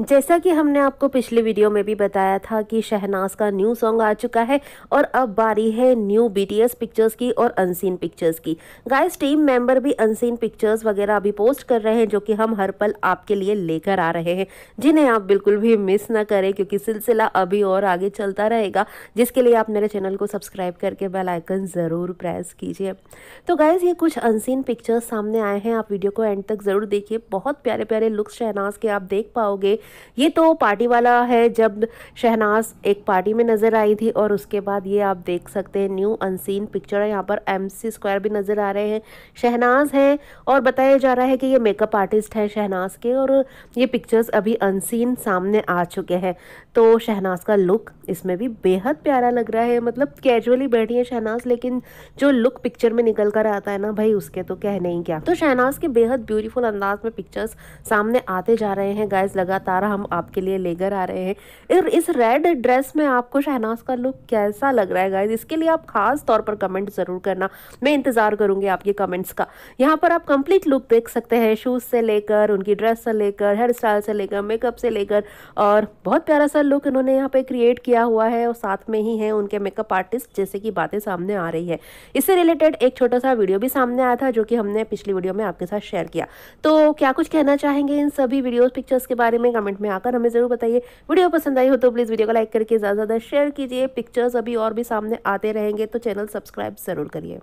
जैसा कि हमने आपको पिछले वीडियो में भी बताया था कि शहनाज का न्यू सॉन्ग आ चुका है और अब बारी है न्यू बीटीएस पिक्चर्स की और अनसीन पिक्चर्स की गाइस टीम मेंबर भी अनसीन पिक्चर्स वगैरह अभी पोस्ट कर रहे हैं जो कि हम हर पल आपके लिए लेकर आ रहे हैं जिन्हें आप बिल्कुल भी मिस ना करें क्योंकि सिलसिला अभी और आगे चलता रहेगा जिसके लिए आप मेरे चैनल को सब्सक्राइब करके बेलाइकन ज़रूर प्रेस कीजिए तो गाइज़ ये कुछ अनसीन पिक्चर्स सामने आए हैं आप वीडियो को एंड तक ज़रूर देखिए बहुत प्यारे प्यारे लुक्स शहनाज के आप देख पाओगे ये तो पार्टी वाला है जब शहनाज एक पार्टी में नज़र आई थी और उसके बाद ये आप देख सकते हैं न्यू अनसीन पिक्चर है यहाँ पर एम स्क्वायर भी नज़र आ रहे हैं शहनाज हैं और बताया जा रहा है कि ये मेकअप आर्टिस्ट हैं शहनाज के और ये पिक्चर्स अभी अनसीन सामने आ चुके हैं तो शहनाज का लुक इसमें भी बेहद प्यारा लग रहा है मतलब कैजुअली बैठी है शहनाज लेकिन जो लुक पिक्चर में निकल कर आता है ना भाई उसके तो कहने ही क्या तो शहनाज के बेहद ब्यूटीफुल अंदाज में पिक्चर्स सामने आते जा रहे हैं गाइज लगातार सारा हम आपके लिए लेकर आ रहे हैं और इस रेड ड्रेस में आपको शहनाज का लुक कैसा लग रहा है गाइज इसके लिए आप खास तौर पर कमेंट ज़रूर करना मैं इंतज़ार करूंगी आपके कमेंट्स का यहाँ पर आप कंप्लीट लुक देख सकते हैं शूज़ से लेकर उनकी ड्रेस से लेकर हेयर स्टाइल से लेकर मेकअप से लेकर और बहुत प्यारा सा लुक इन्होंने यहाँ पे क्रिएट किया हुआ है और साथ में ही है उनके मेकअप आर्टिस्ट जैसे की बातें सामने आ रही है इससे रिलेटेड एक छोटा सा वीडियो भी सामने आया था जो कि हमने पिछली वीडियो में आपके साथ शेयर किया तो क्या कुछ कहना चाहेंगे इन सभी वीडियोज़ पिक्चर्स के बारे में कमेंट में आकर हमें ज़रूर बताइए वीडियो पसंद आई हो तो प्लीज़ वीडियो को लाइक करके ज़्यादा ज़्यादा शेयर कीजिए पिक्चर्स अभी और भी सामने आते रहेंगे तो चैनल सब्सक्राइब ज़रूर करिए